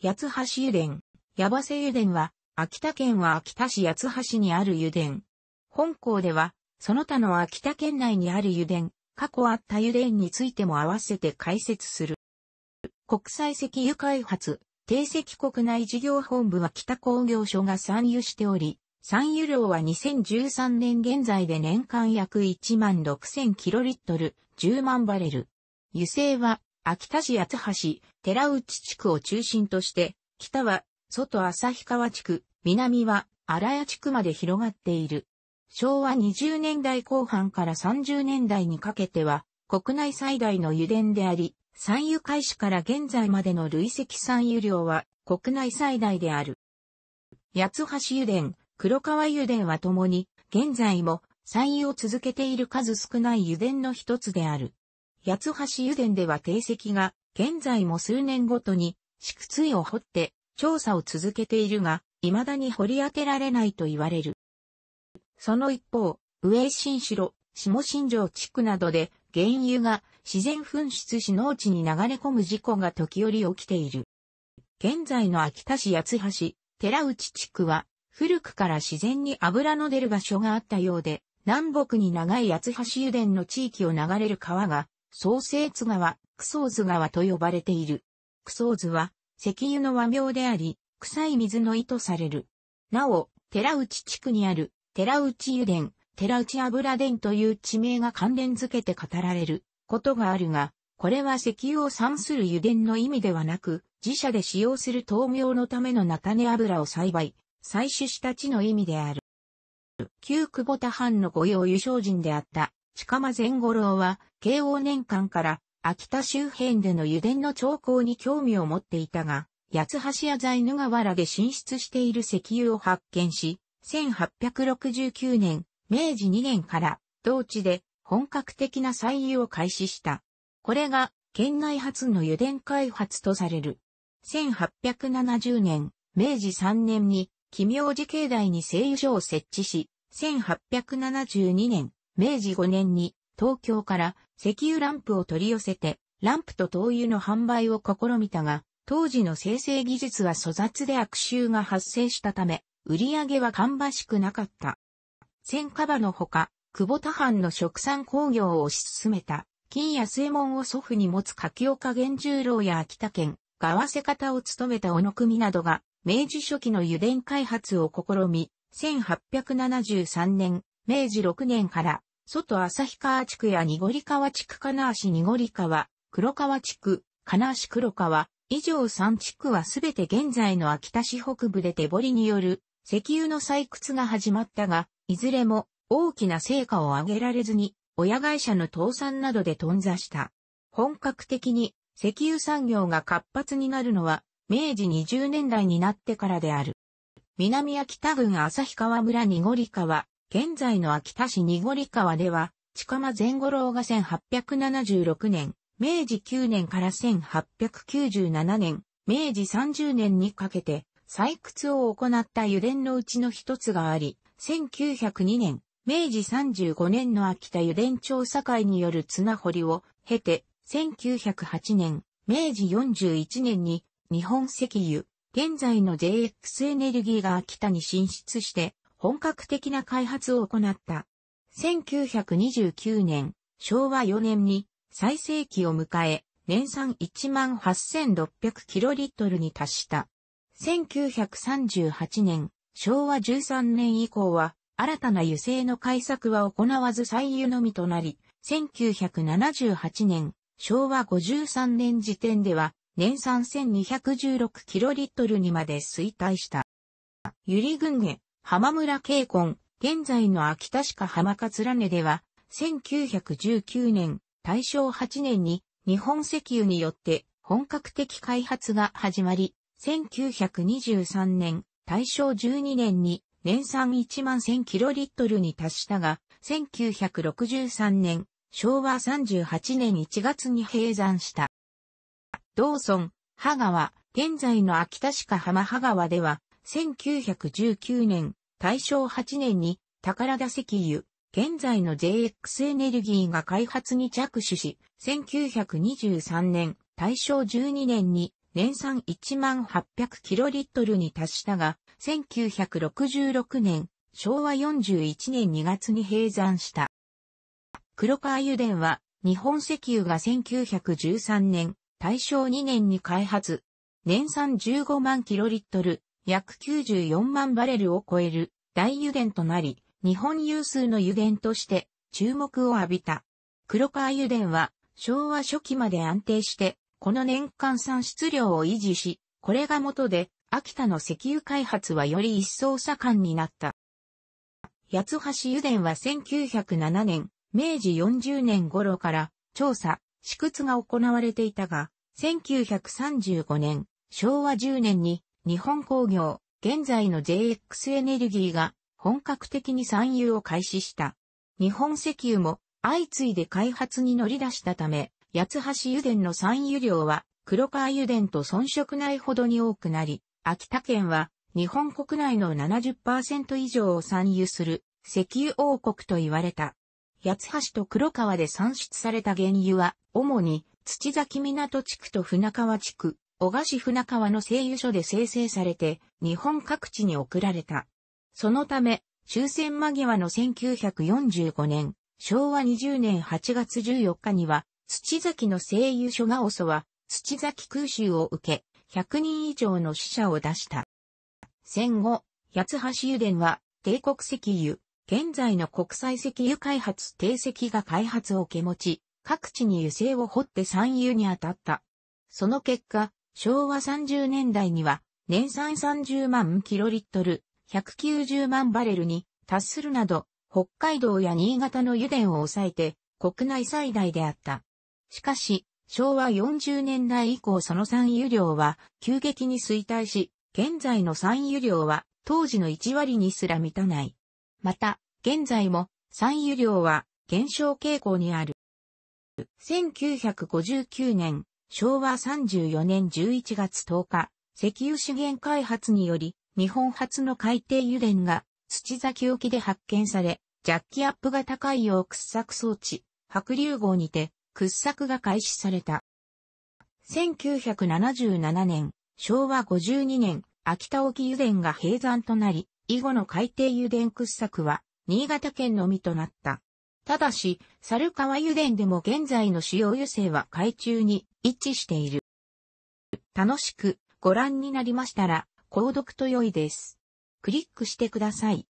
八橋油田、矢橋油田は、秋田県は秋田市八橋にある油田。本校では、その他の秋田県内にある油田、過去あった油田についても合わせて解説する。国際石油開発、定石国内事業本部は北工業所が参油しており、産油量は2013年現在で年間約1万6000キロリットル、10万バレル。油性は秋田市八橋、寺内地区を中心として、北は、外旭川地区、南は、荒谷地区まで広がっている。昭和20年代後半から30年代にかけては、国内最大の油田であり、産油開始から現在までの累積産油量は国内最大である。八橋油田、黒川油田はともに、現在も産油を続けている数少ない油田の一つである。八橋油田では定石が、現在も数年ごとに、敷椎を掘って、調査を続けているが、未だに掘り当てられないと言われる。その一方、上新城、下新城地区などで、原油が自然噴出し農地に流れ込む事故が時折起きている。現在の秋田市八橋、寺内地区は、古くから自然に油の出る場所があったようで、南北に長い八橋油田の地域を流れる川が、創生津川、クソーズ川と呼ばれている。クソーズは、石油の和名であり、臭い水の意図される。なお、寺内地区にある、寺内油田、寺内油田という地名が関連づけて語られることがあるが、これは石油を産する油田の意味ではなく、自社で使用する豆苗のための菜種油を栽培、採取した地の意味である。旧久保田藩の御用油商人であった近間前五郎は、慶応年間から秋田周辺での油田の兆候に興味を持っていたが、八橋屋在、野河原で進出している石油を発見し、1869年、明治2年から同地で本格的な採油を開始した。これが県内初の油田開発とされる。1870年、明治3年に、奇妙寺境内に製油所を設置し、1872年、明治5年に東京から石油ランプを取り寄せて、ランプと灯油の販売を試みたが、当時の生成技術は粗雑で悪臭が発生したため、売り上げは芳しくなかった。千カバのほか、久保田藩の食産工業を推し進めた、金安右衛門を祖父に持つ柿岡源十郎や秋田県、合わせ方を務めた小野組などが、明治初期の油田開発を試み、1873年、明治6年から外旭川地区や濁川地区金足濁川、黒川地区、金足黒川、以上3地区はすべて現在の秋田市北部で手掘りによる石油の採掘が始まったが、いずれも大きな成果を上げられずに、親会社の倒産などで頓挫した。本格的に石油産業が活発になるのは、明治20年代になってからである。南秋田郡旭川村濁川、現在の秋田市濁川では、近間前五郎が1876年、明治9年から1897年、明治30年にかけて採掘を行った油田のうちの一つがあり、1902年、明治35年の秋田油田調査会による綱掘りを経て、1908年、明治41年に日本石油、現在の JX エネルギーが秋田に進出して、本格的な開発を行った。1929年、昭和4年に最盛期を迎え、年産18,600キロリットルに達した。1938年、昭和13年以降は、新たな油性の改作は行わず最油のみとなり、1978年、昭和53年時点では、年産1216キロリットルにまで衰退した。ユリ群下、浜村恵根、現在の秋田市か浜らねでは、1919年、大正8年に日本石油によって本格的開発が始まり、1923年、大正12年に年産1万1000キロリットルに達したが、1963年、昭和38年1月に閉山した。道村、羽川、現在の秋田市か浜羽川では、1919年、大正8年に宝田石油、現在の JX エネルギーが開発に着手し、1923年、大正12年に年産1万800キロリットルに達したが、1966年、昭和41年2月に閉山した。黒川油田は、日本石油が1913年、大正2年に開発、年産15万キロリットル、約94万バレルを超える大油田となり、日本有数の油田として注目を浴びた。黒川油田は昭和初期まで安定して、この年間産出量を維持し、これが元で、秋田の石油開発はより一層盛んになった。八橋油田は1907年、明治40年頃から調査、試掘が行われていたが、1935年、昭和10年に日本工業、現在の JX エネルギーが本格的に産油を開始した。日本石油も相次いで開発に乗り出したため、八橋油田の産油量は黒川油田と遜色ないほどに多くなり、秋田県は日本国内の70%以上を産油する石油王国と言われた。八橋と黒川で産出された原油は主に土崎港地区と船川地区、小賀市船川の製油所で生成されて、日本各地に送られた。そのため、終戦間際の1945年、昭和20年8月14日には、土崎の製油所が遅は、土崎空襲を受け、100人以上の死者を出した。戦後、八橋油田は、帝国石油、現在の国際石油開発定石が開発を受け持ち、各地に油性を掘って産油に当たった。その結果、昭和30年代には年産30万キロリットル、190万バレルに達するなど、北海道や新潟の油田を抑えて国内最大であった。しかし、昭和40年代以降その産油量は急激に衰退し、現在の産油量は当時の1割にすら満たない。また、現在も産油量は減少傾向にある。1959年、昭和34年11月10日、石油資源開発により、日本初の海底油田が土崎沖で発見され、ジャッキアップ型海洋掘削装置、白竜号にて掘削が開始された。1977年、昭和52年、秋田沖油田が閉山となり、以後の海底油田掘削は、新潟県のみとなった。ただし、猿川油田でも現在の使用油性は海中に一致している。楽しくご覧になりましたら、購読と良いです。クリックしてください。